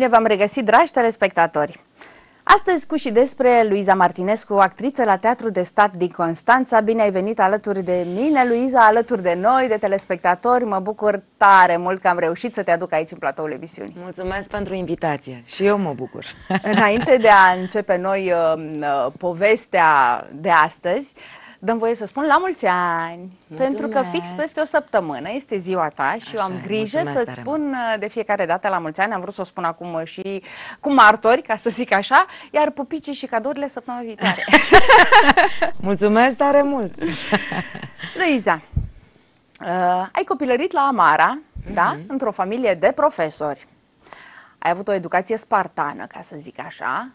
Bine v-am regăsit, dragi telespectatori! Astăzi cu și despre Luiza Martinescu, actriță la Teatru de Stat din Constanța. Bine ai venit alături de mine, Luiza, alături de noi, de telespectatori. Mă bucur tare mult că am reușit să te aduc aici în platoul emisiunii. Mulțumesc pentru invitație și eu mă bucur. Înainte de a începe noi um, uh, povestea de astăzi, dăm voie să spun la mulți ani, mulțumesc. pentru că fix peste o săptămână este ziua ta și Așa, eu am grijă să-ți spun de fiecare dată la mulți ani, am vrut să o spun acum și cu martori, ca să zic așa, iar pupicii și cadourile săptămâna viitoare. mulțumesc tare mult! Luiza, uh, ai copilărit la Amara, mm-hmm. da? Într-o familie de profesori. Ai avut o educație spartană, ca să zic așa,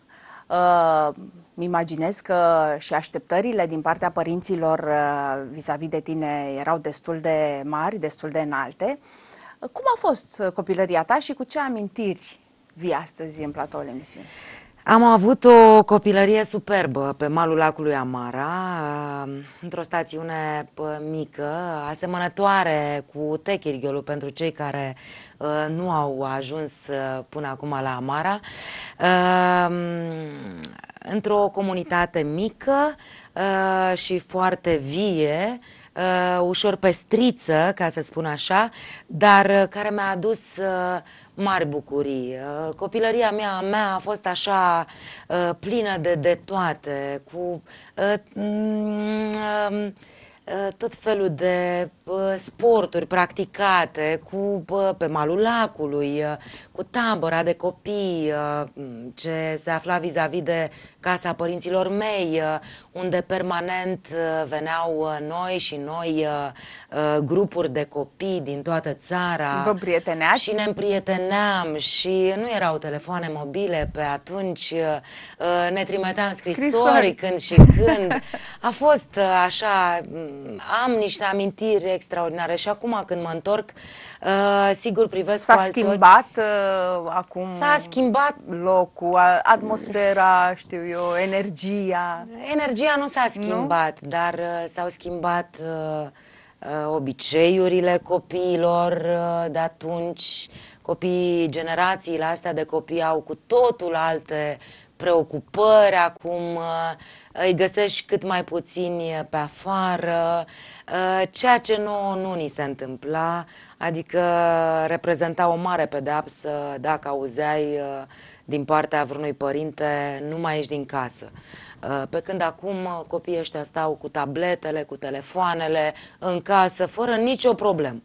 Uh, imaginez că și așteptările din partea părinților a vis uh, vis de tine erau destul de mari, destul de înalte. Cum a fost copilăria ta și cu ce amintiri vii astăzi în platoul emisiunii? Am avut o copilărie superbă pe malul lacului Amara, într-o stațiune mică, asemănătoare cu Techirghiolu pentru cei care ă, nu au ajuns ă, până acum la Amara, într-o comunitate mică ă, și foarte vie, ușor pestriță, ca să spun așa, dar care mi-a adus mari bucurii. Uh, copilăria mea, mea a fost așa uh, plină de, de toate, cu uh, mm, Eh, tot felul de eh, sporturi practicate cu, eh, pe malul lacului, cu tabăra de copii ce se afla vis-a-vis -vis de casa părinților mei, unde permanent veneau noi și noi grupuri de copii din toată țara. Vă prieteneați? Și ne împrieteneam și nu erau telefoane mobile pe atunci, ne trimiteam scrisori, scrisori. când și când. A fost așa am niște amintiri extraordinare și acum când mă întorc, uh, sigur privesc S-a cu alții schimbat uh, acum S-a schimbat locul, atmosfera, știu eu, energia. Energia nu s-a schimbat, nu? dar uh, s-au schimbat uh, uh, obiceiurile copiilor uh, de atunci. Copiii, generațiile astea de copii au cu totul alte uh, preocupări, acum uh, îi găsești cât mai puțini pe afară, uh, ceea ce nu, nu ni se întâmpla, adică reprezenta o mare pedeapsă dacă auzeai uh, din partea vreunui părinte, nu mai ești din casă. Pe când acum copiii ăștia stau cu tabletele, cu telefoanele, în casă, fără nicio problemă.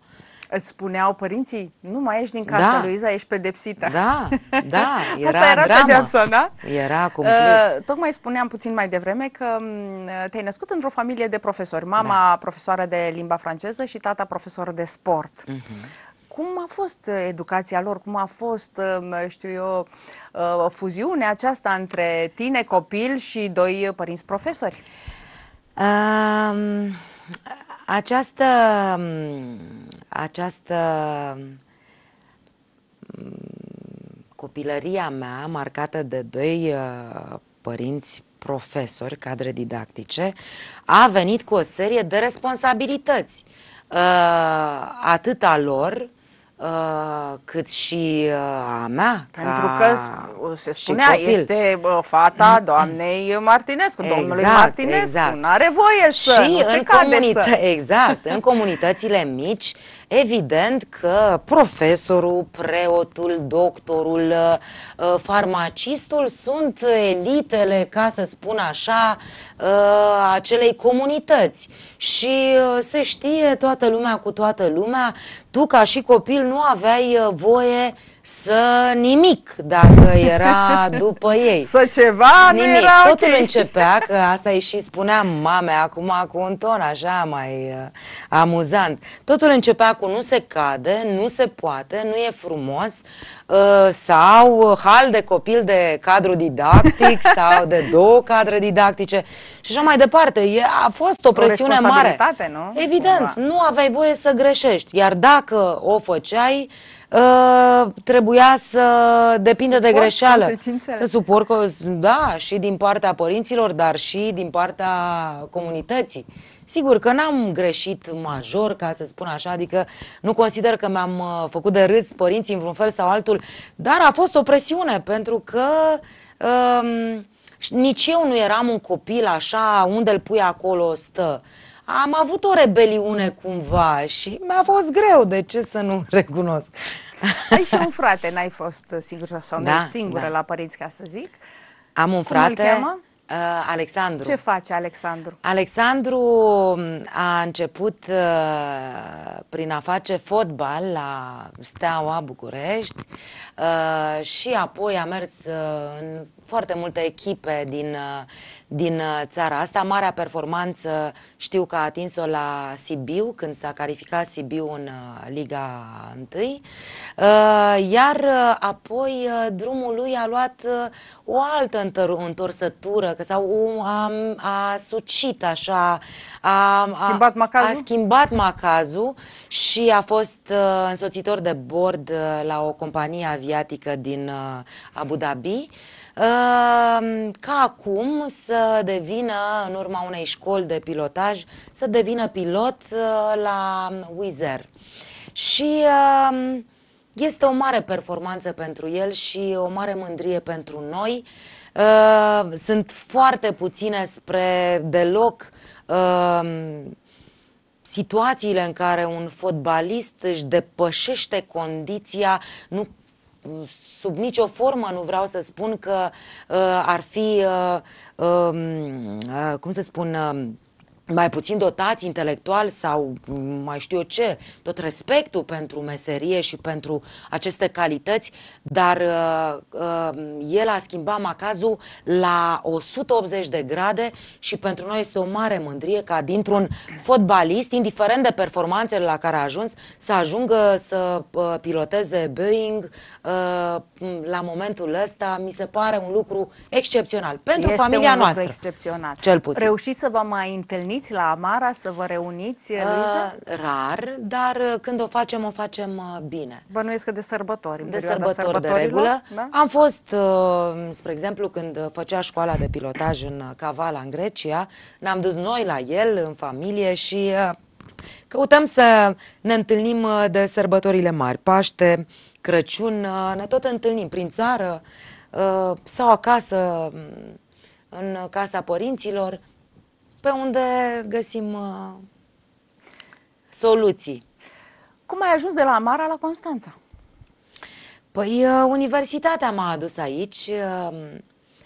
Îți spuneau părinții, nu mai ești din casa, da. Luiza, ești pedepsită. Da, da, era Asta era drama. pedeapsa, da? Era cum. Uh, tocmai spuneam puțin mai devreme că mm, te-ai născut într-o familie de profesori. Mama da. profesoară de limba franceză și tata profesor de sport. Uh-huh cum a fost uh, educația lor, cum a fost, um, știu eu, uh, fuziunea aceasta între tine, copil și doi părinți profesori? Um, această, mm, această mm, copilăria mea, marcată de doi uh, părinți profesori, cadre didactice, a venit cu o serie de responsabilități, uh, atât a lor, uh, cât și uh, a mea. Pentru ca... că se spunea, este fata mm-hmm. doamnei Martinescu, exact, domnului Martinescu, exact. nu are voie să și nu în cade să... Exact, în comunitățile mici, evident că profesorul, preotul, doctorul, uh, uh, farmacistul sunt elitele, ca să spun așa, uh, acelei comunități. Și se știe toată lumea cu toată lumea, tu ca și copil nu aveai uh, voie să nimic dacă era după ei. Să ceva nimic. nu era Totul okay. începea, că asta îi și spunea mame acum cu un ton așa mai uh, amuzant. Totul începea cu nu se cade, nu se poate, nu e frumos uh, sau hal de copil de cadru didactic sau de două cadre didactice și așa mai departe. E, a fost o presiune o mare. nu? Evident, Cumva. nu aveai voie să greșești. Iar dacă o făceai, uh, Ă, trebuia să depindă suport de greșeală. Să suport, da, și din partea părinților, dar și din partea comunității. Sigur că n-am greșit major, ca să spun așa, adică nu consider că mi-am ă, făcut de râs părinții în vreun fel sau altul, dar a fost o presiune, pentru că um, nici eu nu eram un copil așa, unde îl pui acolo stă. Uh, am avut o rebeliune cumva și mi-a fost greu, de ce să nu recunosc. Ai și un frate, n-ai fost uh, singură sau da, singură da. la părinți, ca să zic. Am un Cum frate. Îl Uh, Alexandru. Ce face Alexandru? Alexandru um, a început uh, prin a face fotbal la Steaua București uh, și apoi a mers uh, în foarte multe echipe din, uh, din uh, țara asta. Marea performanță știu că a atins-o la Sibiu, când s-a calificat Sibiu în uh, Liga 1. Uh, iar apoi drumul lui a luat o altă întorsătură, că sau a, a sucit așa, a schimbat, macazul? a schimbat macazul și a fost însoțitor de bord la o companie aviatică din Abu Dhabi. Ehm, ca acum să devină, în urma unei școli de pilotaj, să devină pilot eh, la Wizer. Și ehm, este o mare performanță pentru el și o mare mândrie pentru noi. Ehm, sunt foarte puține spre deloc situațiile în care un fotbalist își depășește condiția, nu sub nicio formă nu vreau să spun că uh, ar fi, uh, um, uh, cum să spun, uh, mai puțin dotați intelectual sau mai știu eu ce, tot respectul pentru meserie și pentru aceste calități, dar uh, uh, el a schimbat macazul la 180 de grade și pentru noi este o mare mândrie ca dintr-un fotbalist, indiferent de performanțele la care a ajuns, să ajungă să uh, piloteze Boeing uh, la momentul ăsta, mi se pare un lucru excepțional pentru este familia un lucru noastră. excepțional. Cel puțin. Reușiți să vă mai întâlniți veniți la Amara să vă reuniți, uh, Eliza? Uh, rar, dar uh, când o facem, o facem uh, bine. Bănuiesc că de sărbători. De sărbători, de regulă. Da? Am fost, uh, spre exemplu, când făcea școala de pilotaj în Cavala, în Grecia, ne-am dus noi la el, în familie și... Uh, Căutăm să ne întâlnim de sărbătorile mari, Paște, Crăciun, ne tot întâlnim prin țară sau acasă, mm, în casa părinților pe unde găsim uh, soluții. Cum ai ajuns de la Amara la Constanța? Păi, uh, universitatea m-a adus aici. Uh,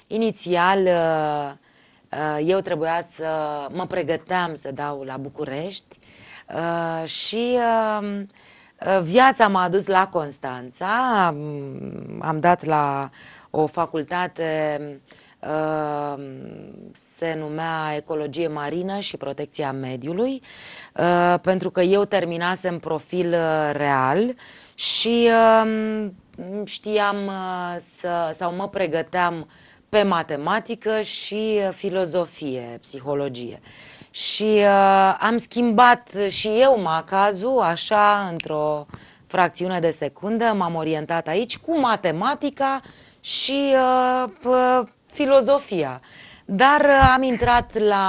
inițial, uh, uh, eu trebuia să mă pregăteam să dau la București uh, și um, uh, viața m-a adus la Constanța. Am, am dat la o facultate uh, Ehm, se numea Ecologie Marină și Protecția Mediului, eh, pentru că eu terminasem profil eh, real și ehm, știam eh, să, sau mă pregăteam pe matematică și filozofie, psihologie. Și uh, am schimbat și eu macazul, așa, într-o fracțiune de secundă, m-am orientat aici cu matematica și uh, filozofia. Dar uh, am intrat la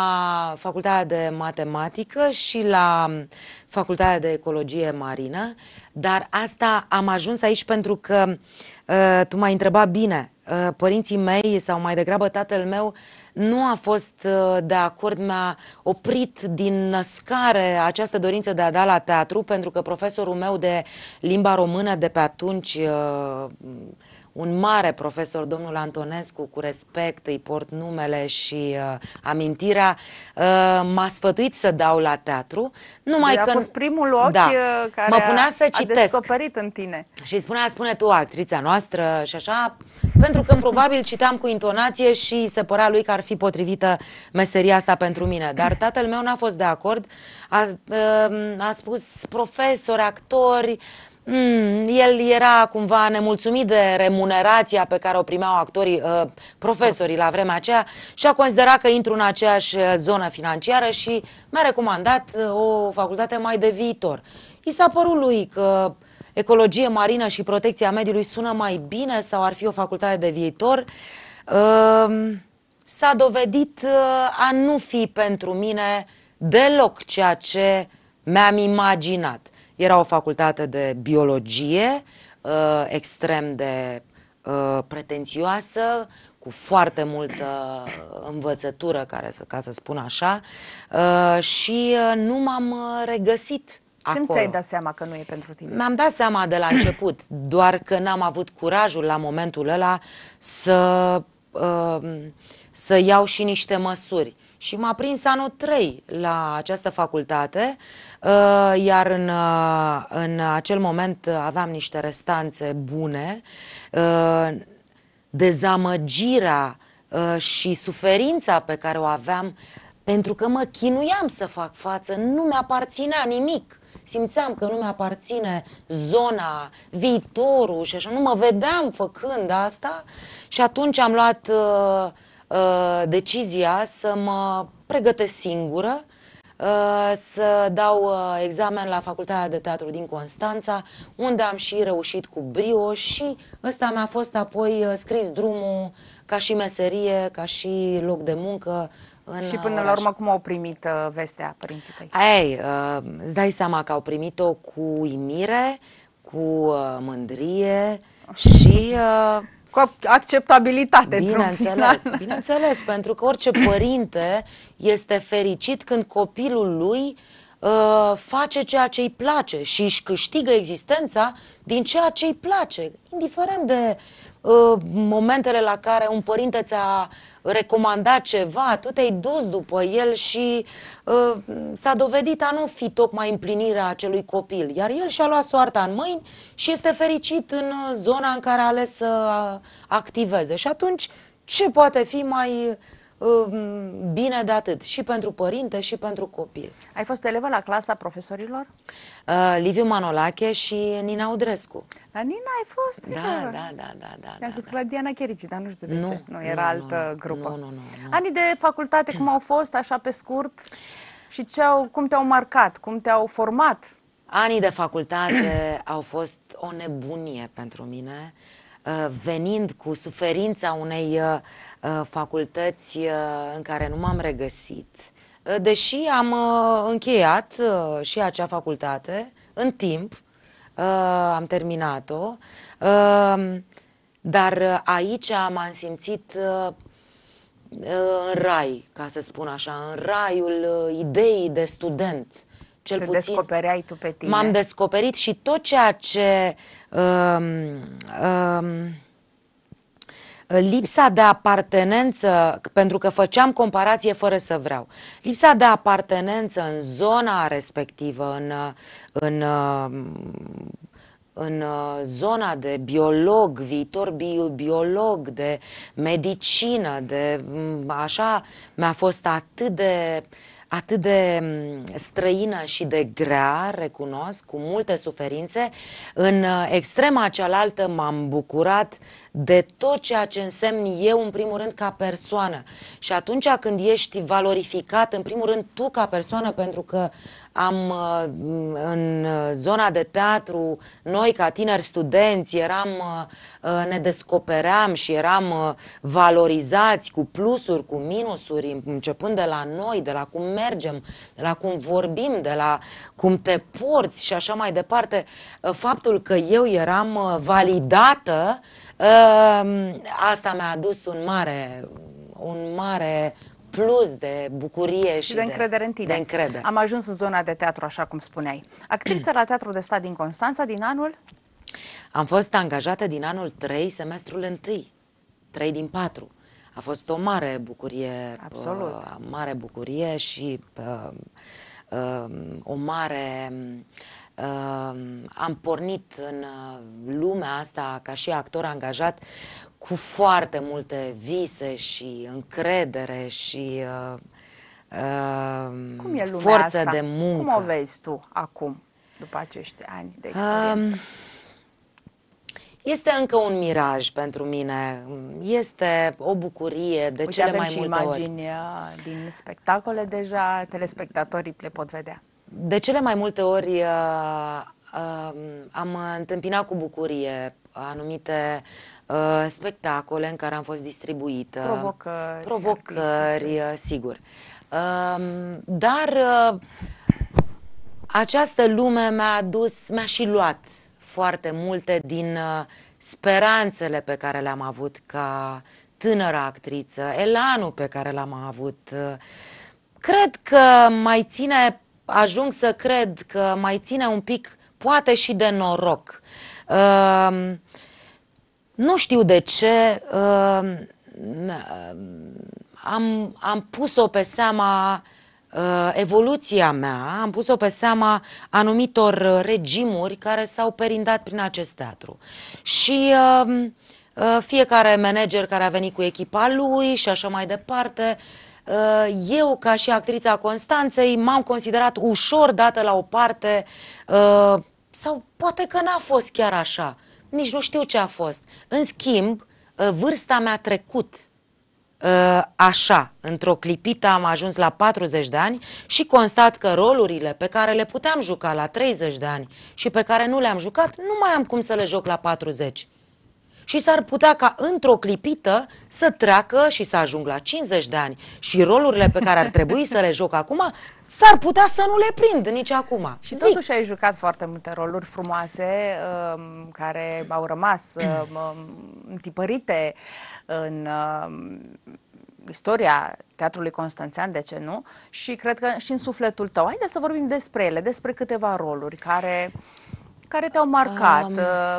facultatea de matematică și la um, facultatea de ecologie marină, dar asta am ajuns aici pentru că uh, tu m-ai întrebat bine, uh, părinții mei sau mai degrabă tatăl meu nu a fost uh, de acord, mi-a oprit din născare această dorință de a da la teatru pentru că profesorul meu de limba română de pe atunci uh, un mare profesor, domnul Antonescu, cu respect, îi port numele și uh, amintirea, uh, m-a sfătuit să dau la teatru. Numai că... A fost primul loc da, uh, care mă punea să a, citesc. a descoperit în tine. Și spunea, spune tu, actrița noastră și așa, pentru că probabil citam cu intonație și se părea lui că ar fi potrivită meseria asta pentru mine. Dar tatăl meu n-a fost de acord. A, uh, a spus profesori, actori, uh, Mm, el era cumva nemulțumit de remunerația pe care o primeau actorii, uh, profesorii la vremea aceea și a considerat că intru în aceeași uh, zonă financiară și mi-a recomandat uh, o facultate mai de viitor. I s-a părut lui că ecologie marină și protecția mediului sună mai bine sau ar fi o facultate de viitor. s-a dovedit a nu fi pentru mine deloc ceea ce mi-am imaginat. Era o facultate de biologie uh, extrem de uh, pretențioasă, cu foarte multă uh, învățătură, care ca să spun așa, uh, și uh, nu m-am uh, regăsit Acolo. Când ți-ai dat seama că nu e pentru tine? Mi-am dat seama de la început, doar că n-am avut curajul la momentul ăla să, uh, să iau și niște măsuri și m-a prins anul 3 la această facultate, uh, iar în, uh, în acel moment aveam niște restanțe bune. Uh, dezamăgirea și suferința pe care o aveam pentru că mă chinuiam să fac față, nu mi-aparținea nimic. Simțeam că nu mi-aparține zona, viitorul și așa, nu mă vedeam făcând asta și atunci am luat uh, uh, decizia să mă pregătesc singură, uh, să dau uh, examen la Facultatea de Teatru din Constanța, unde am și reușit cu brio și ăsta mi-a fost apoi uh, scris drumul ca și meserie, ca și loc de muncă, în și până oraș. la urmă, cum au primit uh, vestea părinții tăi? Ei, uh, îți dai seama că au primit-o cu imire, cu uh, mândrie și uh, cu acceptabilitate. Bineînțeles, bineînțeles, pentru că orice părinte este fericit când copilul lui uh, face ceea ce îi place și își câștigă existența din ceea ce îi place, indiferent de uh, Uh, momentele la care un părinte ți-a recomandat ceva, tu te-ai dus după el și uh, s-a dovedit a nu fi tocmai împlinirea acelui copil. Iar el și-a luat soarta în mâini și este fericit în uh, zona în care a ales să uh, activeze. Și atunci, ce poate fi mai uh, bine de atât, și pentru părinte, și pentru copil. Ai fost elevă la clasa profesorilor? Uh, Liviu Manolache și Nina Udrescu. La Nina ai fost? Da, da, da, da. da Mi-am da, da. la Diana Cherici, dar nu știu de nu, ce. Nu, era nu, altă nu, grupă. Nu, nu, nu, nu. Anii de facultate, cum au fost, așa pe scurt? Și ce au, cum te-au marcat, cum te-au format? Anii de facultate au fost o nebunie pentru mine, uh, venind cu suferința unei uh, Uh, facultăți uh, în care nu m-am regăsit, uh, deși am încheiat și acea facultate în timp, am terminat-o, dar aici m-am simțit în rai, ca să spun așa, în raiul ideii de student. Cel Te puțin descopereai tu pe tine. M-am descoperit și tot ceea ce um, um, Ă, lipsa de apartenență, pentru că făceam comparație fără să vreau, lipsa de apartenență în zona respectivă, în, ă, în, ă, în zona de biolog, viitor bio, biolog, de medicină, de așa, mi-a fost atât de uh, atât de mm, străină și de grea, recunosc, cu multe suferințe. În uh, extrema cealaltă m-am bucurat de tot ceea ce însemn eu, în primul rând, ca persoană. Și atunci când ești valorificat, în primul rând, tu ca persoană, pentru că am uh, în uh, zona de teatru, noi ca tineri studenți eram, uh, ne descopeream și eram valorizați cu plusuri, cu minusuri, începând de la noi, de la cum mergem, de la cum vorbim, de la cum te porți și așa mai departe. Faptul că eu eram validată, asta mi-a adus un mare, un mare plus de bucurie și de, de încredere în tine. De încredere. Am ajuns în zona de teatru, așa cum spuneai. Actriță la Teatru de Stat din Constanța din anul? Am fost angajată din anul 3, semestrul 1. 3 din 4. A fost o mare bucurie. Absolut. Uh, mare bucurie și uh, uh, o mare... Uh, am pornit în uh, lumea asta ca și actor angajat cu foarte multe vise și încredere și uh, uh, Cum e lumea forță asta? de muncă. Cum o vezi tu acum, după acești ani de experiență? Um, este încă un miraj pentru mine. Este o bucurie de Uite, cele avem mai și multe imagini ori. Uh, din spectacole deja, telespectatorii le pot vedea. De cele mai multe ori uh, uh, am întâmpinat cu bucurie anumite uh, uh, spectacole în care am fost distribuită. Provocări. Provocări, artistice. Uh, sigur. Uh, dar uh, această lume mi-a adus, mi-a și luat foarte multe din uh, speranțele pe care le-am avut ca tânără actriță, elanul pe care l-am avut. Uh, cred că mai ține, ajung să cred că mai ține un pic, poate și de noroc. Uh, nu știu de ce uh, uh, am, am pus-o pe seama uh, evoluția mea, am pus-o pe seama anumitor uh, regimuri care s-au perindat prin acest teatru. Și uh, uh, fiecare manager care a venit cu echipa lui și așa mai departe, uh, eu, ca și actrița Constanței, m-am considerat ușor dată la o parte sau poate că n-a fost chiar așa nici nu știu ce a fost. În schimb, uh, vârsta mea a trecut uh, așa, într-o clipită am ajuns la 40 de ani și constat că rolurile pe care le puteam juca la 30 de ani și pe care nu le-am jucat, nu mai am cum să le joc la 40 și s-ar putea ca într-o clipită să treacă și să ajung la 50 de ani și rolurile pe care ar trebui să le joc acum s-ar putea să nu le prind nici acum. Și Zic. totuși ai jucat foarte multe roluri frumoase um, care au rămas um, um tipărite în... Um, istoria Teatrului Constanțean, de ce nu, și cred că și în sufletul tău. Haideți să vorbim despre ele, despre câteva roluri care, care te-au marcat,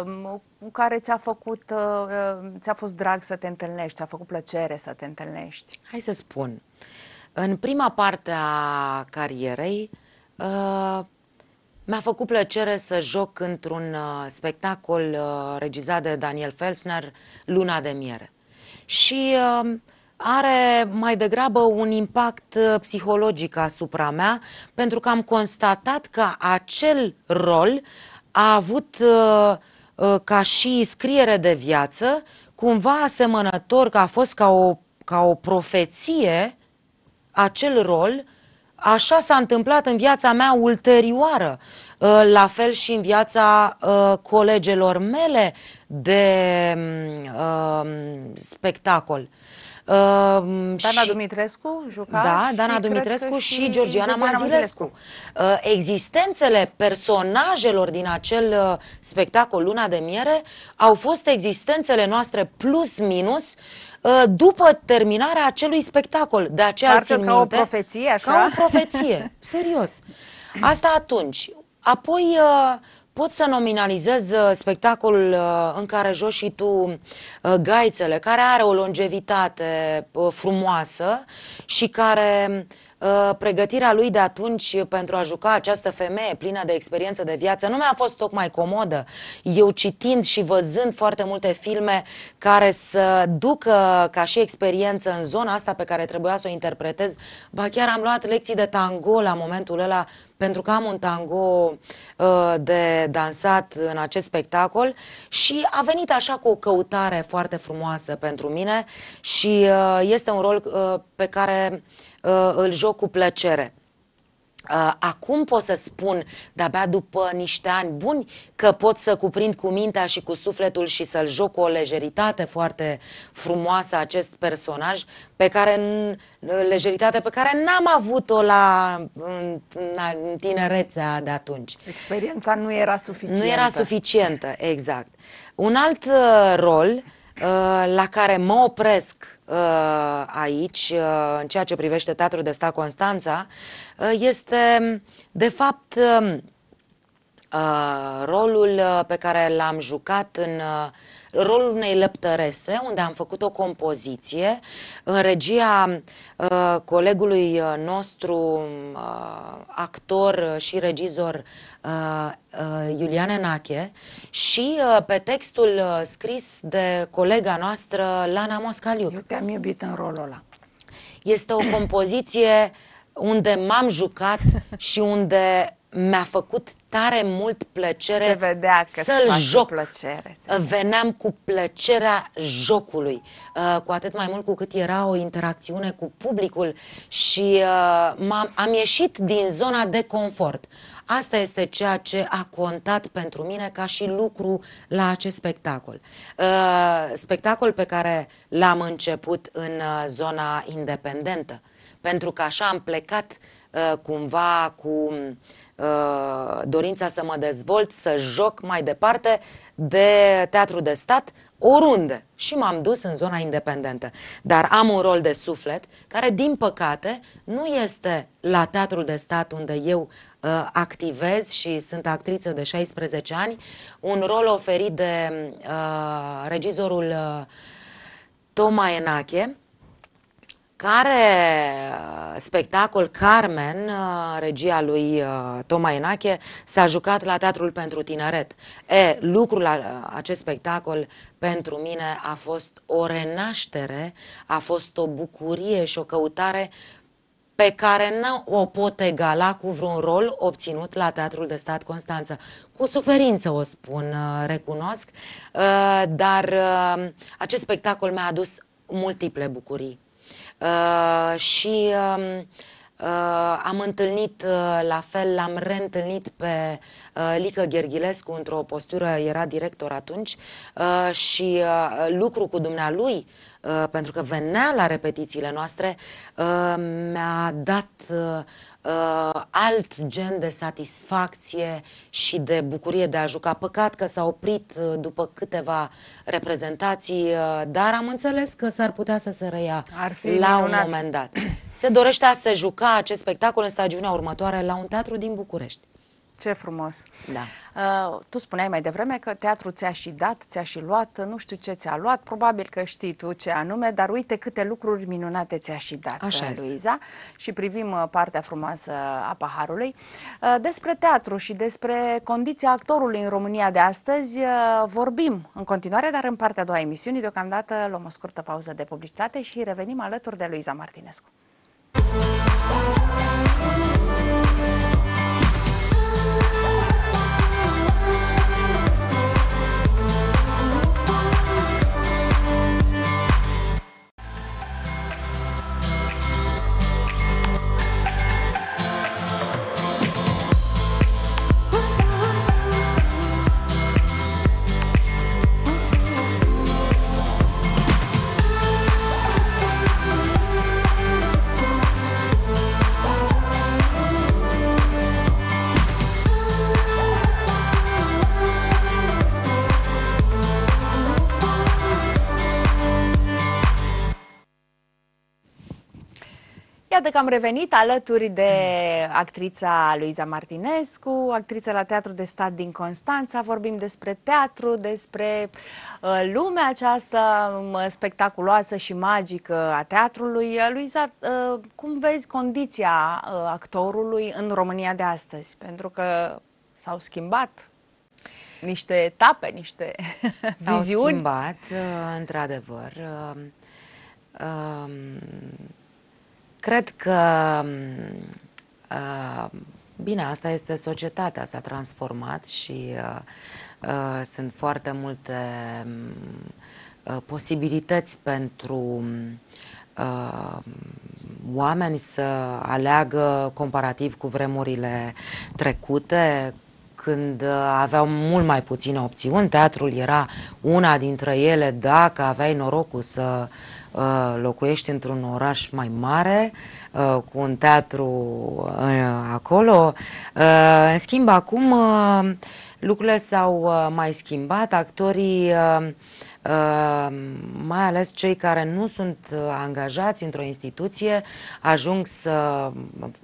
um cu care ți-a făcut, uh, uh, ți-a fost drag să te întâlnești, ți-a făcut plăcere să te întâlnești? Hai să spun. În prima parte a carierei, uh, mi-a făcut plăcere să joc într-un spectacol regizat de Daniel Felsner, Luna de Miere. Și are mai degrabă un impact psihologic asupra mea, pentru că am constatat că acel rol a avut uh, Ă, ca și scriere de viață, cumva asemănător că a fost ca o, ca o profeție acel rol, așa s-a întâmplat în viața mea ulterioară, ă, la fel și în viața ă, colegelor mele de spectacol. Ehm, Dana și, Dumitrescu juca Da, Dana Dumitrescu și, și Georgiana, Georgiana Mazilescu. Mazilescu. Ehm, existențele personajelor din acel ehm, spectacol Luna de Miere au fost existențele noastre plus minus după terminarea acelui spectacol. De aceea Parcă țin ca minte, o profeție, așa? Ca o profeție, serios. Asta atunci. Apoi... Uh, Pot să nominalizez uh, spectacolul uh, în care joci și tu uh, gaițele, care are o longevitate frumoasă și care Uh, pregătirea lui de atunci pentru a juca această femeie plină de experiență de viață nu mi-a fost tocmai comodă. Eu citind și văzând foarte multe filme care să ducă ca și experiență în zona asta pe care trebuia să o interpretez, ba chiar am luat lecții de tango la momentul ăla pentru că am un tango uh, de dansat în acest spectacol și a venit așa cu o căutare foarte frumoasă pentru mine și uh, este un rol uh, pe care uh, Uh, îl joc cu plăcere. Uh, acum pot să spun, de-abia după niște ani buni, că pot să cuprind cu mintea și cu sufletul și să-l joc cu o lejeritate foarte frumoasă acest personaj, pe care, lejeritate pe care n-am avut-o la, în tinerețea de atunci. Experiența nu era suficientă. Nu era suficientă, exact. Un alt uh, rol uh, Uh, la care mă opresc uh, aici, uh, în ceea ce privește Teatrul de Stat Constanța, este, de fapt, um, rolul pe care l-am jucat în rolul unei lăptărese, unde am făcut o compoziție în regia uh, colegului uh, nostru, uh, actor și regizor uh, uh, Iulian Enache și uh, pe textul uh, scris de colega noastră Lana Moscaliuc. Eu te-am iubit în rolul ăla. Este o compoziție unde m-am jucat și unde mi-a făcut tare mult plăcere Se vedea că să-l joc. Plăcere, uh, se Veneam cu plăcerea jocului, uh, cu atât mai mult cu cât era o interacțiune cu publicul și uh, am am ieșit din zona de confort. Asta este ceea ce a contat pentru mine ca și lucru la acest spectacol. Spectacol pe care l-am început în zona independentă, pentru că așa am plecat cumva cu uh, Uh, dorința să mă dezvolt, să joc mai departe de teatru de stat oriunde și m-am dus în zona independentă. Dar am un rol de suflet care, din păcate, nu este la teatrul de stat unde eu uh, activez și sunt actriță de 16 ani, un rol oferit de uh, regizorul uh, Toma Enache, care uh, spectacol Carmen, uh, regia lui uh, Toma Enache, s-a jucat la Teatrul pentru Tineret. E, lucrul acest spectacol pentru mine a fost o renaștere, a fost o bucurie și o căutare pe care nu o pot egala cu vreun rol obținut la Teatrul de Stat Constanța. Cu suferință o spun, recunosc, dar acest spectacol mi-a adus multiple bucurii. Uh, și um, uh, am întâlnit, uh, la fel, l-am reîntâlnit pe uh, Lică Gherghilescu într-o postură, era director atunci, uh, și uh, lucru cu dumnealui, uh, pentru că venea la repetițiile noastre, uh, mi-a dat uh, alt gen de satisfacție și de bucurie de a juca. Păcat că s-a oprit uh, după câteva reprezentații, uh, dar am înțeles că s-ar putea să se reia Ar fi la minunat. un moment dat. Se dorește a se juca acest spectacol în stagiunea următoare la un teatru din București. Ce frumos! Da. Uh, tu spuneai mai devreme că teatru ți-a și dat, ți-a și luat, nu știu ce ți-a luat, probabil că știi tu ce anume, dar uite câte lucruri minunate ți-a și dat, Așa uh, Luiza. Este. Și privim uh, partea frumoasă a paharului. Uh, despre teatru și despre condiția actorului în România de astăzi uh, vorbim în continuare, dar în partea a doua emisiunii. Deocamdată luăm o scurtă pauză de publicitate și revenim alături de Luiza Martinescu. Muzica Iată că am revenit alături de actrița Luiza Martinescu, actrița la Teatru de Stat din Constanța. Vorbim despre teatru, despre uh, lumea aceasta um, spectaculoasă și magică a teatrului. Uh, Luiza, uh, cum vezi condiția actorului în România de astăzi? Pentru că s-au schimbat niște etape, niște s-au viziuni. S-au schimbat, într-adevăr. Um, Cred că uh, Bine, asta este societatea, s-a transformat și uh, uh, sunt foarte multe uh, posibilități pentru uh, oameni să aleagă comparativ cu vremurile trecute, când aveau mult mai puține opțiuni. Teatrul era una dintre ele, dacă aveai norocul să uh, Uh, locuiești într-un oraș mai mare, uh, cu un teatru uh, acolo. În schimb, acum lucrurile s-au mai schimbat, actorii, mai ales cei care nu sunt angajați într-o instituție, ajung să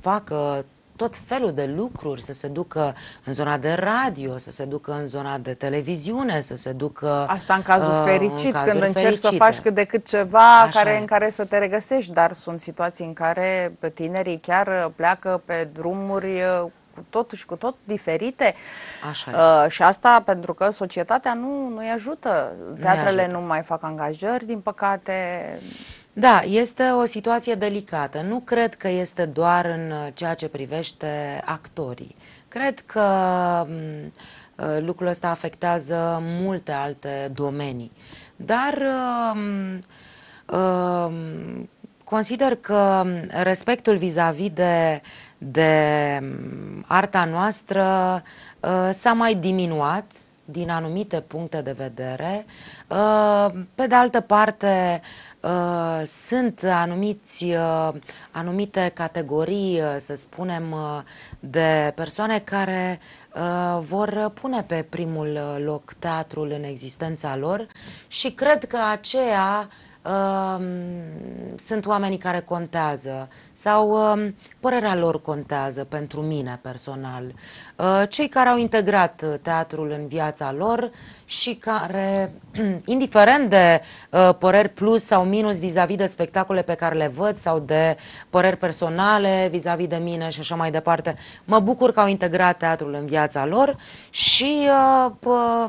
facă tot felul de lucruri, să se ducă în zona de radio, să se ducă în zona de televiziune, să se ducă... Asta în cazul uh, fericit, în când când fericite. să faci cât de cât ceva care, în care să te regăsești, dar sunt situații în care tinerii chiar pleacă pe drumuri uh, cu tot și cu tot diferite. Așa uh, este. Uh, și asta pentru că societatea nu, nu-i ajută. Teatrele nu, ajută. nu mai fac angajări, din păcate. Da, este o situație delicată. Nu cred că este doar în uh, ceea ce privește actorii. Cred că mm, uh, lucrul ăsta afectează multe alte domenii. Dar um, um, consider că mm, respectul vis-a-vis -vis de, de mm, arta noastră uh, s-a mai diminuat din anumite puncte de vedere. Pe de altă parte, Uh, sunt anumiți, uh, anumite categorii, uh, să spunem, uh, de persoane care uh, vor pune pe primul loc teatrul în existența lor și cred că aceea sunt oamenii care contează sau părerea lor contează pentru mine personal. Ă, cei care au integrat teatrul în viața lor și care, indiferent de ă, păreri plus sau minus vis-a-vis -vis de spectacole pe care le văd sau de păreri personale vis-a-vis -vis de mine și așa mai departe, mă bucur că au integrat teatrul în viața lor și uh, pă,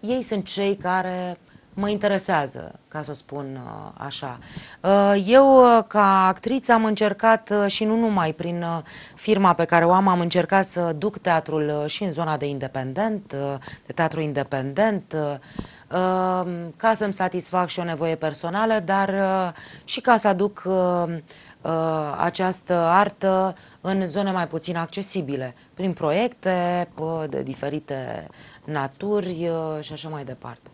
ei sunt cei care mă interesează, ca să spun uh, așa. Uh, eu, uh, ca actriță, am încercat și nu numai prin firma pe care o am, am încercat să duc teatrul și în zona de independent, de teatru independent, ca să-mi satisfac și o nevoie personală, dar și ca să aduc această artă în zone mai puțin accesibile, prin proiecte de diferite naturi și așa mai departe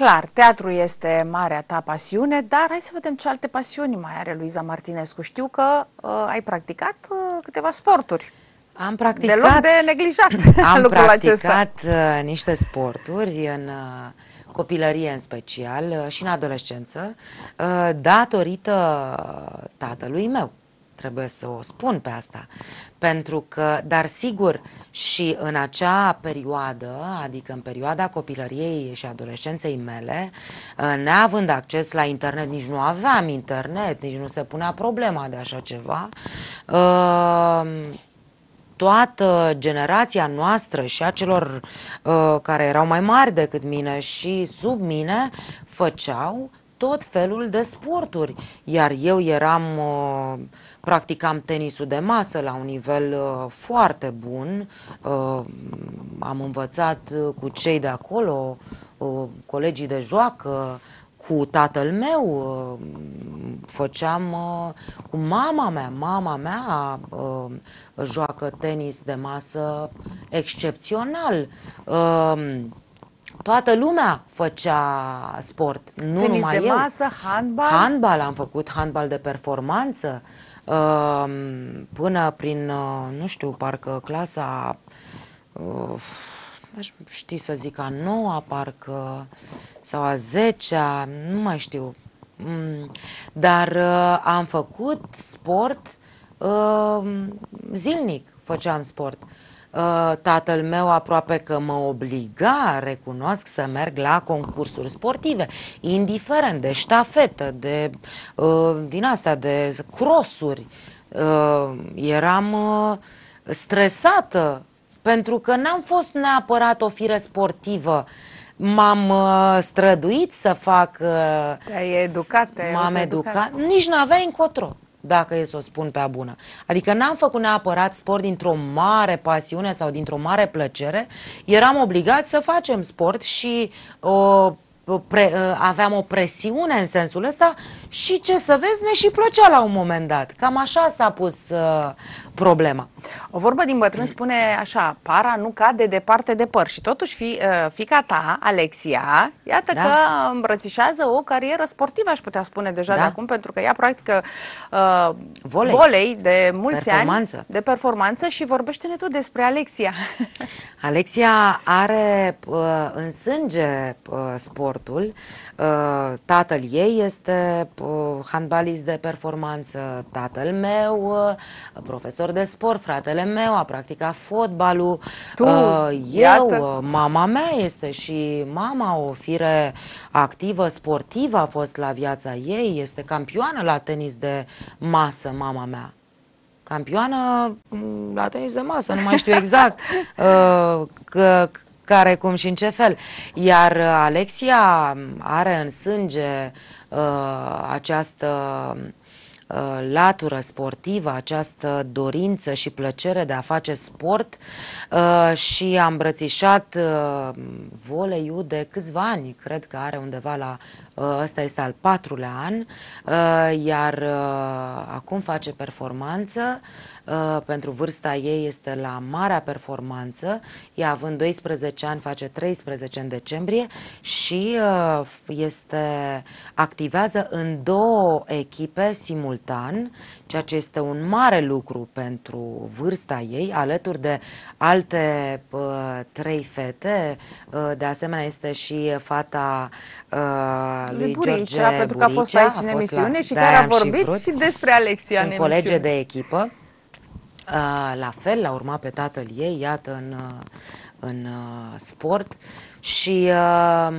clar, teatru este marea ta pasiune, dar hai să vedem ce alte pasiuni mai are Luiza Martinescu. Știu că uh, ai practicat uh, câteva sporturi. Am practicat... Deloc de neglijat Am lucrul practicat acesta. Uh, niște sporturi în uh, copilărie în special uh, și în adolescență, uh, datorită tatălui meu trebuie să o spun pe asta, pentru că, dar sigur, și în acea perioadă, adică în perioada copilăriei și adolescenței mele, ă, neavând acces la internet, nici nu aveam internet, nici nu se punea problema de așa ceva, ă, toată generația noastră și a celor ă, care erau mai mari decât mine și sub mine făceau tot felul de sporturi, iar eu eram uh, Practicam tenisul de masă la un nivel uh, foarte bun. Uh, am învățat uh, cu cei de acolo, colegii de joacă, cu tatăl meu, făceam cu mama mea. Mama mea joacă tenis de masă excepțional. Toată lumea făcea sport, nu tenis numai de eu. masă, handbal? Handbal, am făcut handbal de performanță. Uh, Ehm, până prin, uh, nu știu, parcă clasa, uh, aș ști să zic a noua, parcă, sau a zecea, nu mai știu. Mm, dar uh, am făcut sport ehm, zilnic, făceam sport. Uh, Uh, tatăl meu aproape că mă obliga, recunosc, să merg la concursuri sportive, indiferent de ștafetă, de uh, din astea, de crosuri. Uh, eram stresată pentru că n-am fost neapărat o fire sportivă. M-am străduit să fac... Te-ai educat, te-ai M-am educat. Nici n-aveai încotro dacă e să o spun pe bună. Adică n-am făcut neapărat sport dintr-o mare pasiune sau dintr-o mare plăcere, eram obligat să facem sport și uh, pre, ă, aveam o presiune în sensul ăsta și ce să vezi, ne și plăcea la un moment dat. Cam așa s-a pus uh, problema. O vorbă din bătrân spune așa, para nu cade departe de păr și totuși fi, uh, fica ta, Alexia, iată da. că îmbrățișează o carieră sportivă, aș putea spune deja da. de acum, pentru că ea practică uh, volei. volei de mulți performanță. ani, de performanță și vorbește-ne tu despre Alexia. Alexia are uh, în sânge uh, sport sportul. Uh, tatăl ei este uh, handbalist de performanță, tatăl meu, uh, profesor de sport, fratele meu, a practicat fotbalul. Tu, Eu, iată. mama mea este și mama o fire activă, sportivă a fost la viața ei, este campioană la tenis de masă, mama mea campioană mm, la tenis de masă, nu mai știu exact că care, cum și în ce fel. Iar uh, Alexia are în sânge uh, această uh, latură sportivă, această dorință și plăcere de a face sport uh, și a îmbrățișat uh, voleiul de câțiva ani, cred că are undeva la, uh, ăsta este al patrulea an, uh, iar acum face performanță Uh, pentru vârsta ei este la marea performanță. Ea având 12 ani face 13 în decembrie și uh, este activează în două echipe simultan, ceea ce este un mare lucru pentru vârsta ei, alături de alte uh, trei fete. de asemenea este și fata lui, Burice, George pentru că a fost aici a fost în emisiune la, și chiar a vorbit și, vrut. și despre Alexia Sunt în emisiune. colege de echipă. Uh, la fel l-a urmat pe tatăl ei, iată, în, uh, în uh, sport și uh,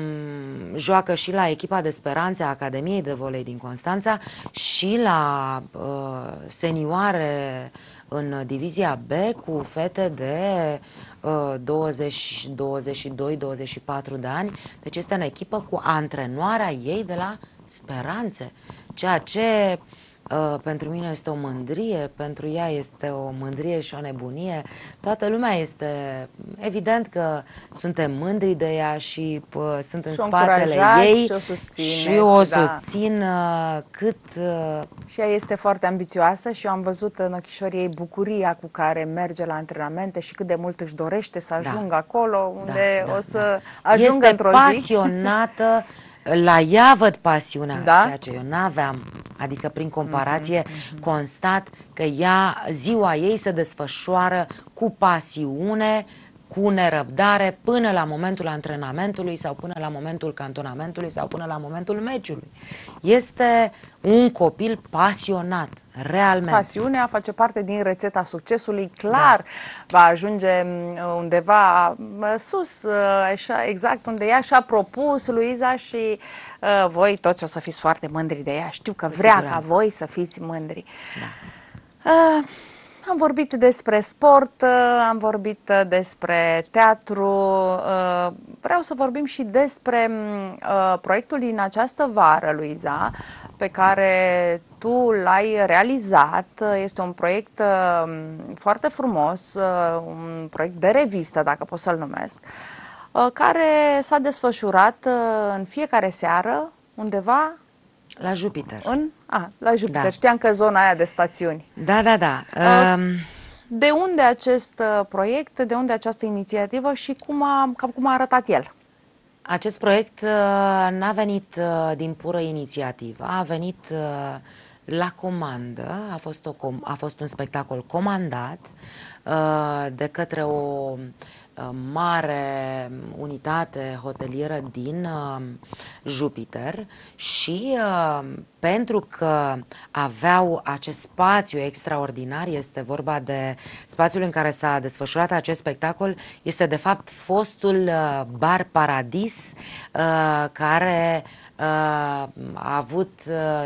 joacă și la echipa de speranțe a Academiei de Volei din Constanța și la uh, senioare în divizia B cu fete de uh, 20, 22, 24 de ani. Deci este în echipă cu antrenoarea ei de la speranțe, ceea ce uh, Uh, pentru mine este o mândrie, pentru ea este o mândrie și o nebunie. Toată lumea este, evident că suntem mândri de ea și uh, sunt în și spatele ei și o susțin. Și o da. susțin uh, cât... Uh, și ea este foarte ambițioasă și eu am văzut în ochișorii ei bucuria cu care merge la antrenamente și cât de mult își dorește să da. ajungă da. acolo unde da, da, o să da. ajungă într-o zi. Este pasionată la ea văd pasiunea, da? ceea ce eu n-aveam. Adică, prin comparație, mm-hmm. mm-hmm, mm-hmm. constat că ea, ziua ei se desfășoară cu pasiune uh, cu nerăbdare până la momentul antrenamentului sau până la momentul cantonamentului sau până la momentul meciului. Este un copil pasionat, realmente. Pasiunea face parte din rețeta succesului, da. clar da. va ajunge mm, undeva sus, ă, așa, exact unde ea și-a propus Luiza și uh, voi toți o să fiți foarte mândri de ea. Știu că vrea ca voi să fiți mândri. Da. Uh, am vorbit despre sport, uh, am vorbit uh, despre teatru, uh, vreau să vorbim și despre mm, proiectul din această vară, Luiza, pe care tu l-ai realizat. Este un proiect foarte frumos, un proiect de revistă, dacă pot să-l numesc, care s-a desfășurat în fiecare seară undeva la Jupiter. În? Ah, la Jupiter. Da. Știam că zona aia de stațiuni. Da, da, da. Uh, um... de unde acest uh, proiect, de unde această inițiativă și cum a, cam cum a arătat el? Acest proiect uh, n-a venit din pură inițiativă, a venit la comandă, a fost, o com- a fost un spectacol comandat de către o Uh, mare unitate hotelieră din uh, Jupiter și uh, pentru că aveau acest spațiu extraordinar, este vorba de spațiul în care s-a desfășurat acest spectacol, este de fapt fostul Bar Paradis care a avut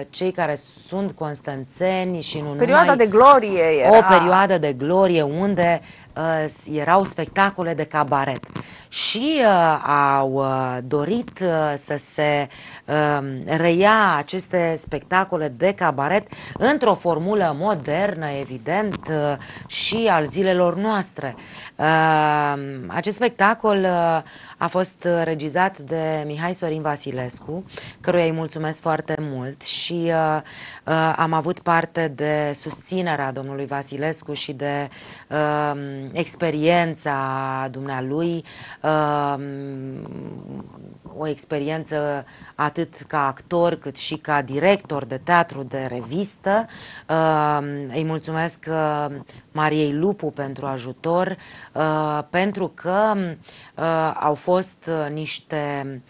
cei care sunt constanțeni și nu Perioada numai, de glorie era. O perioadă de glorie unde uh, Uh, erau spectacole de cabaret și uh, au uh, dorit să se um, reia aceste spectacole de cabaret într-o formulă modernă, evident, și al zilelor noastre. Acest spectacol uh, a fost regizat de Mihai Sorin Vasilescu, căruia îi mulțumesc foarte mult și uh, uh, am avut parte de susținerea domnului Vasilescu și de um, experiența dumnealui, um, o experiență atât ca actor cât și ca director de teatru de revistă. Um, îi mulțumesc Mariei Lupu pentru ajutor, Uh, pentru că uh, au fost uh, niște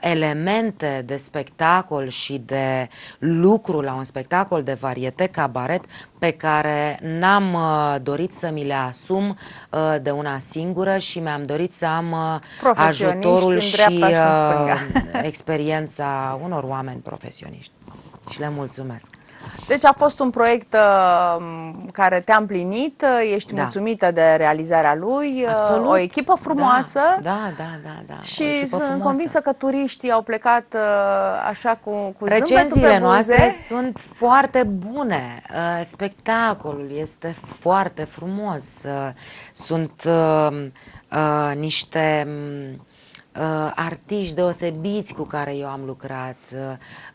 elemente de spectacol și de lucru la un spectacol de variete cabaret pe care n-am dorit să mi le asum de una singură și mi-am dorit să am ajutorul și, și experiența unor oameni profesioniști. Și le mulțumesc. Deci a fost un proiect uh, care te-a împlinit, uh, ești da. mulțumită de realizarea lui, uh, Absolut. o echipă frumoasă. Da, da, da. da, da. Și sunt frumoasă. convinsă că turiștii au plecat uh, așa cu, cu Recenziile pe noastre sunt foarte bune. Uh, spectacolul este foarte frumos. Uh, sunt uh, uh, niște... Uh, uh, artiști deosebiți cu care eu am lucrat. Uh,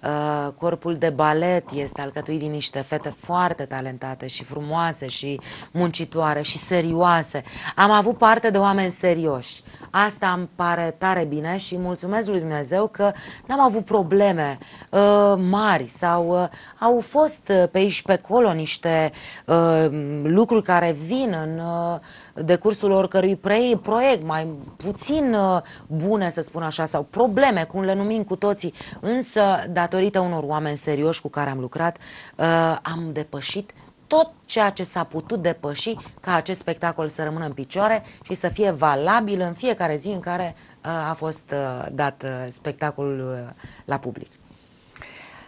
uh, corpul de balet este alcătuit din niște fete foarte talentate și frumoase și muncitoare și serioase. Am avut parte de oameni serioși. Asta îmi pare tare bine și mulțumesc lui Dumnezeu că n-am avut probleme uh, mari sau uh, au fost uh, pe aici pe acolo niște uh, lucruri care vin în uh, decursul oricărui proiect, mai puțin uh, bune, să spun așa, sau probleme, cum le numim cu toții, însă, datorită unor oameni serioși cu care am lucrat, uh, am depășit tot ceea ce s-a putut depăși ca acest spectacol să rămână în picioare și să fie valabil în fiecare zi în care uh, a fost dat spectacolul la public.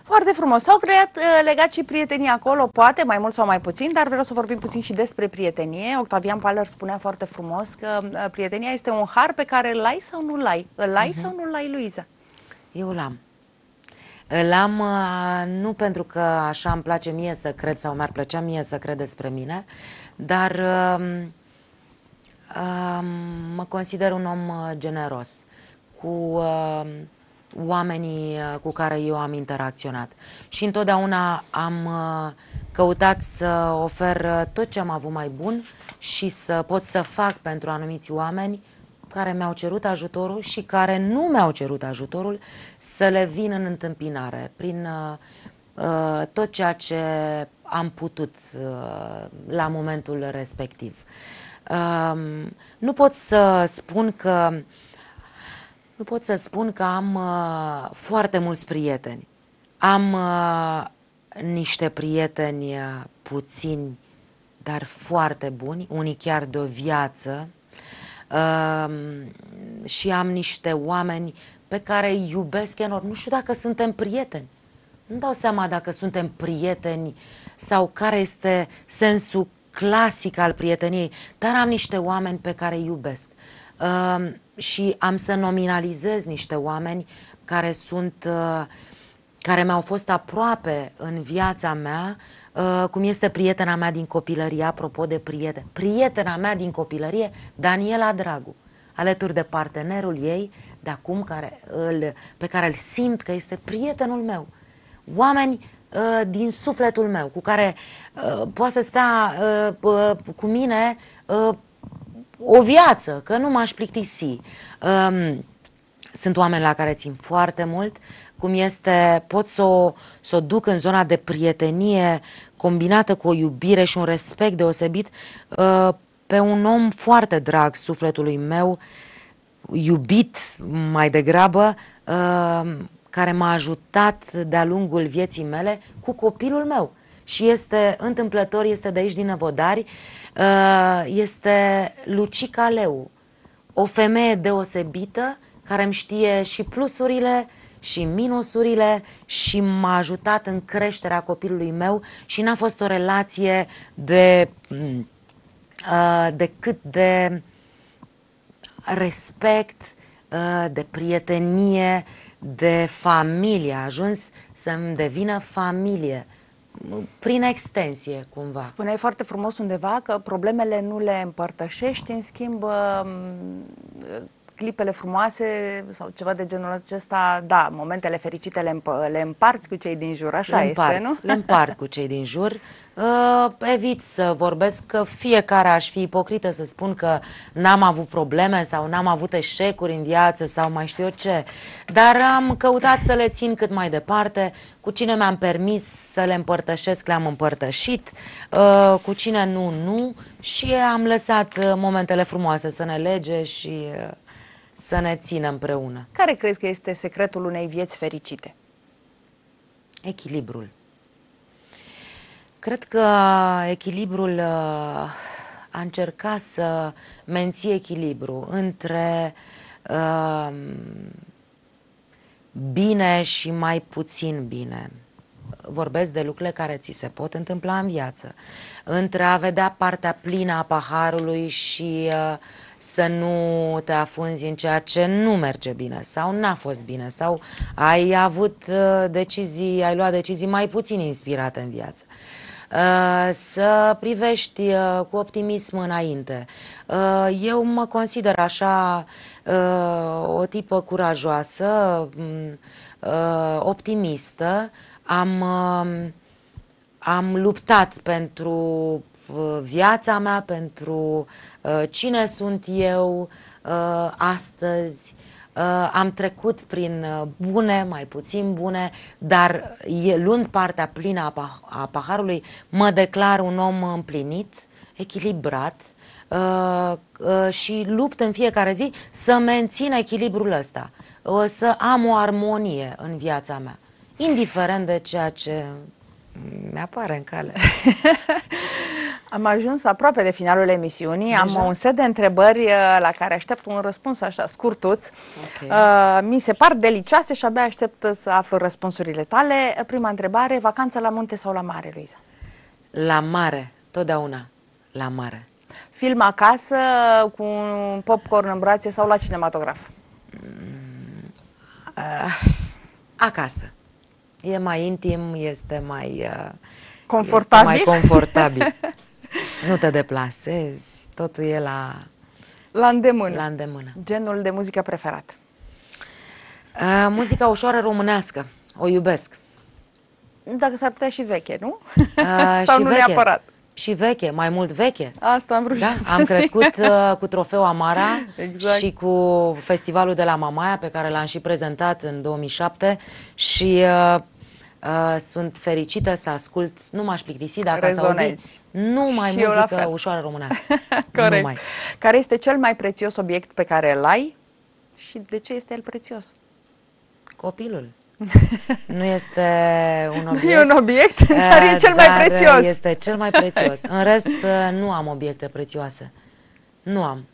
Foarte frumos. S-au creat uh, legat și prietenii acolo, poate mai mult sau mai puțin, dar vreau să vorbim puțin și despre prietenie. Octavian Paller spunea foarte frumos că uh, prietenia este un har pe care îl ai sau nu-l ai. Îl ai uh-huh. sau nu-l ai, Luiza? Eu l am. Îl am uh, nu pentru că așa îmi place mie să cred sau mi-ar plăcea mie să cred despre mine, dar uh, uh, mă consider un om uh, generos, cu uh, oamenii uh, cu care eu am interacționat. Și întotdeauna am uh, căutat să ofer uh, tot ce am avut mai bun și să pot să fac pentru anumiți oameni care mi-au cerut ajutorul și care nu mi-au cerut ajutorul să le vin în întâmpinare prin uh, tot ceea ce am putut uh, la momentul respectiv. Uh, nu pot să spun că uh, nu pot să spun că am uh, foarte mulți prieteni. Am uh, niște prieteni uh, puțini, dar foarte buni, unii chiar de o viață. Uh, și am niște oameni pe care îi iubesc enorm. Nu știu dacă suntem prieteni. Nu dau seama dacă suntem prieteni sau care este sensul clasic al prieteniei, dar am niște oameni pe care îi iubesc uh, și am să nominalizez niște oameni care sunt, uh, care mi-au fost aproape în viața mea, uh, cum este prietena mea din copilărie, apropo de prieten, prietena mea din copilărie, Daniela Dragu, alături de partenerul ei de acum, care îl, pe care îl simt că este prietenul meu. Oameni uh, din sufletul meu, cu care uh, poate să stea uh, uh, cu mine uh, o viață, că nu m-aș plictisi. Um, sunt oameni la care țin foarte mult, cum este, pot să o, să o duc în zona de prietenie combinată cu o iubire și un respect deosebit uh, pe un om foarte drag sufletului meu, iubit mai degrabă, uh, care m-a ajutat de-a lungul vieții mele cu copilul meu. Și este întâmplător, este de aici din Năvodari, uh, Uh, este Lucica Leu, o femeie deosebită care îmi știe și plusurile și minusurile și m-a ajutat în creșterea copilului meu și n-a fost o relație de mm, uh, de cât de respect, uh, de prietenie, de familie, a ajuns să-mi devină familie prin extensie, cumva. Spuneai foarte frumos undeva că problemele nu le împărtășești, în schimb clipele frumoase sau ceva de genul acesta, da, momentele fericite le, împ- le împarți cu cei din jur, așa le împart, este, nu? Le împart cu cei din jur. Uh, evit să vorbesc că fiecare aș fi ipocrită să spun că n-am avut probleme sau n-am avut eșecuri în viață sau mai știu eu ce, dar am căutat să le țin cât mai departe, cu cine mi-am permis să le împărtășesc, le-am împărtășit, uh, cu cine nu, nu și am lăsat uh, momentele frumoase să ne lege și... Uh, să ne țină împreună. Care crezi că este secretul unei vieți fericite? Echilibrul. Cred că echilibrul uh, a încercat să menții echilibru între um, bine și mai puțin bine. Vorbesc de lucrurile care ți se pot întâmpla în viață. Între a vedea partea plină a paharului și uh, să nu te afunzi în ceea ce nu merge bine sau n-a fost bine sau ai avut uh, decizii, ai luat decizii mai puțin inspirate în viață. Uh, să privești uh, cu optimism înainte. Eu mă consider așa o tipă curajoasă, mm, optimistă. Am am luptat pentru Uh, viața mea, pentru uh, cine sunt eu uh, astăzi. Am trecut prin bune, mai puțin bune, dar luând partea plină a paharului, mă declar un om împlinit, echilibrat, și lupt în fiecare zi să mențin echilibrul ăsta, să am o armonie în viața mea, indiferent de ceea ce mi-apare în cale. Am ajuns aproape de finalul emisiunii. Deja? Am un set de întrebări uh, la care aștept un răspuns așa scurtuț. Okay. Uh, mi se par delicioase și abia aștept să aflu răspunsurile tale. Prima întrebare, vacanță la munte sau la mare, Luiza? La mare, totdeauna la mare. Film acasă cu un popcorn în brațe sau la cinematograf? Mm, uh, acasă. E mai intim, este mai uh, confortabil. Este mai confortabil. nu te deplasezi, totul e la la îndemână. La îndemână. Genul de muzică preferat? Uh, muzica ușoară românească. O iubesc. Dacă s-ar putea și veche, nu? Uh, Sau și nu veche. neapărat? Și veche, mai mult veche. Asta am vrut da? să Am zic. crescut uh, cu trofeu Amara exact. și cu festivalul de la Mamaia, pe care l-am și prezentat în 2007 și uh, Uh, sunt fericită să ascult, nu m-aș plictisi dacă ați auzit nu mai muzică ușoară românească. Corect. Numai. Care este cel mai prețios obiect pe care îl ai și de ce este el prețios? Copilul. nu este un obiect. Nu e un obiect, dar e uh, cel dar mai prețios. Este cel mai prețios. În rest, uh, nu am obiecte prețioase. Nu am.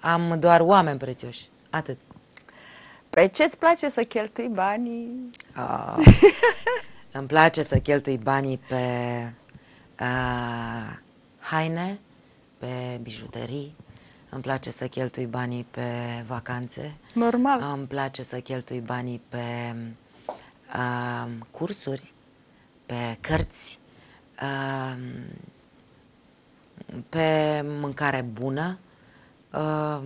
Am doar oameni prețioși. Atât. Pe păi ce îți place să cheltui banii? Oh, îmi place să cheltui banii pe uh, haine, pe bijuterii, îmi place să cheltui banii pe vacanțe. Normal. Îmi place să cheltui banii pe uh, cursuri, pe cărți, uh, pe mâncare bună. Uh,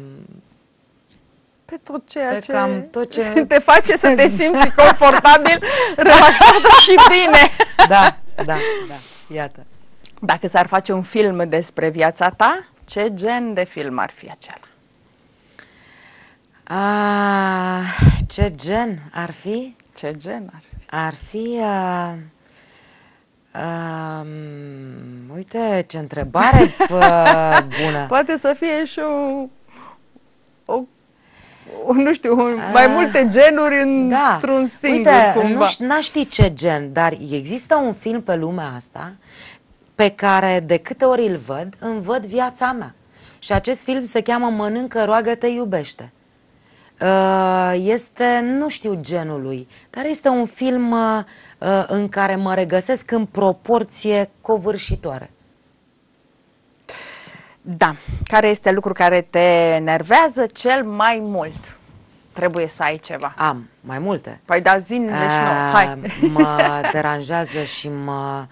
pe tot ceea pe ce, cam tot ce te face să te simți confortabil, relaxat și bine. Da, da, da, iată. Dacă s-ar face un film despre viața ta, ce gen de film ar fi acela? A, ah, ce gen ar fi? Ce gen ar fi? Ar fi... A... Ah, um, uite, ce întrebare bună! Poate să fie și o, o nu știu, mai ah. multe genuri într-un da. singur Uite, cumva. Nu, n-aș ști ce gen, dar există un film pe lumea asta pe care de câte ori îl văd, îmi văd viața mea. Și acest film se cheamă Mănâncă, roagă-te, iubește. Uh, este, nu știu genul lui, dar este un film uh, uh, în care mă regăsesc în proporție covârșitoare. Da. Care este lucru care te nervează cel mai mult? Trebuie să ai ceva. Am, mai multe. Păi da, zi și Hai. Mă deranjează și mă,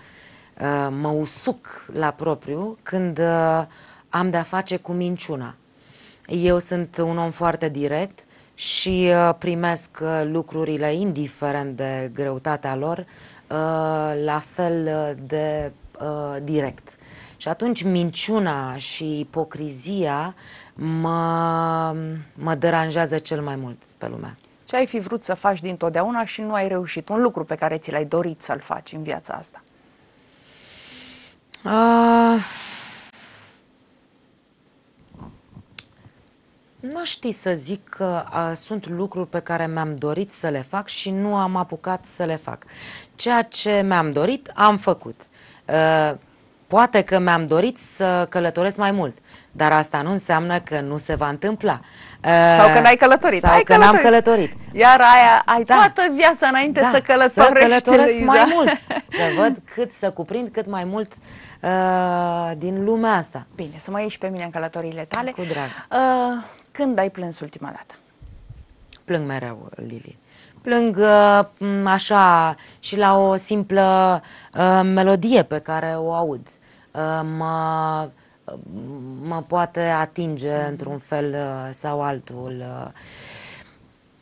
uh, mă usuc la propriu când uh, am de-a face cu minciuna. Eu sunt un om foarte direct și uh, primesc lucrurile, indiferent de greutatea lor, la fel de direct. Și atunci minciuna și ipocrizia mă, mă deranjează cel mai mult pe lumea asta. Ce ai fi vrut să faci dintotdeauna și nu ai reușit? Un lucru pe care ți l-ai dorit să-l faci în viața asta? A... Ah. nu știu să zic că a, sunt lucruri pe care mi-am dorit să le fac și nu am apucat să le fac. Ceea ce mi-am dorit, am făcut. A... Ah, Poate că mi-am dorit să călătoresc mai mult, dar asta nu înseamnă că nu se va întâmpla. Sau că n-ai călătorit. Sau ai că n-am călătorit. Iar aia ai da. toată viața înainte da, să călătorești, Să călătoresc Liza. mai mult, să văd cât, să cuprind cât mai mult uh, din lumea asta. Bine, să mai ieși pe mine în călătoriile tale. Cu drag. Uh, când ai plâns ultima dată? Plâng mereu, Lili. Plâng uh, așa și la o simplă uh, melodie pe care o aud. Uh, Ă, mă, mă poate atinge mm -hmm. într-un fel ă, sau altul. Ă.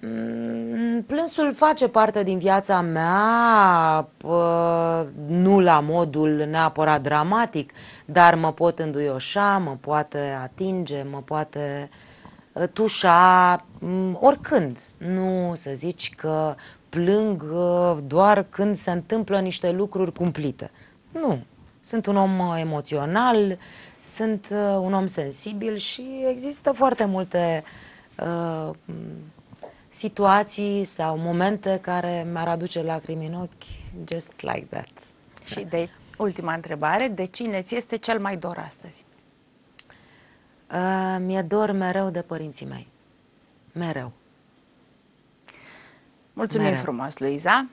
Mm, plânsul face parte din viața mea, nu la modul neapărat dramatic, dar mă pot înduioșa, mă poate atinge, mă poate tușa mm, oricând. Nu să zici că plâng doar când se întâmplă niște lucruri cumplite. Nu, sunt un om uh, emoțional, sunt uh, un om sensibil și există foarte multe uh, situații sau momente care mi-ar aduce lacrimi în ochi, just like that. Și de ultima întrebare, de cine ți este cel mai dor astăzi? Uh, mi-e dor mereu de părinții mei. Mereu. Mulțumim mereu. frumos, Luiza.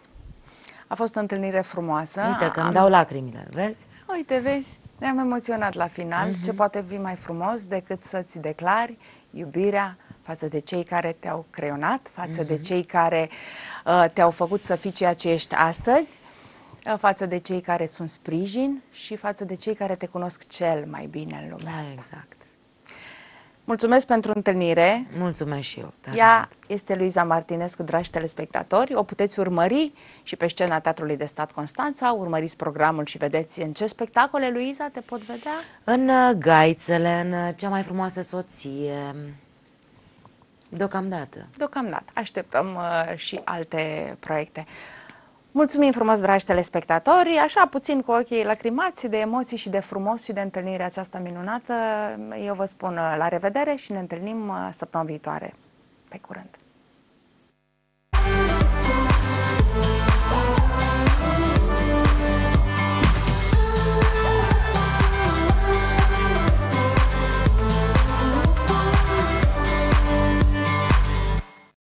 A fost o întâlnire frumoasă. Uite că Am... îmi dau lacrimile, vezi? uite, vezi, ne-am emoționat la final, uh-huh. ce mhm. poate fi mai frumos decât să-ți declari iubirea față de cei care te-au creionat, față uh-huh. de mhm. cei care uh, te-au făcut să fii ceea ce ești astăzi, uh, față de cei care sunt sprijin și față de cei care te cunosc cel mai bine în lumea da, asta. Exact. Mulțumesc pentru întâlnire. Mulțumesc și eu. Da, Ea este Luiza Martinescu, dragi telespectatori. O puteți urmări și pe scena Teatrului de Stat Constanța. Urmăriți programul și vedeți în ce spectacole, Luiza, te pot vedea? În uh, Gaițele, în uh, Cea mai frumoasă soție. Deocamdată. Deocamdată. Așteptăm uh, și alte proiecte. Mulțumim frumos, dragi telespectatori! Așa, puțin cu ochii lacrimați de emoții și de frumos și de întâlnirea aceasta minunată. Eu vă spun uh, la revedere și ne întâlnim uh, săptămâna viitoare. Pe curând!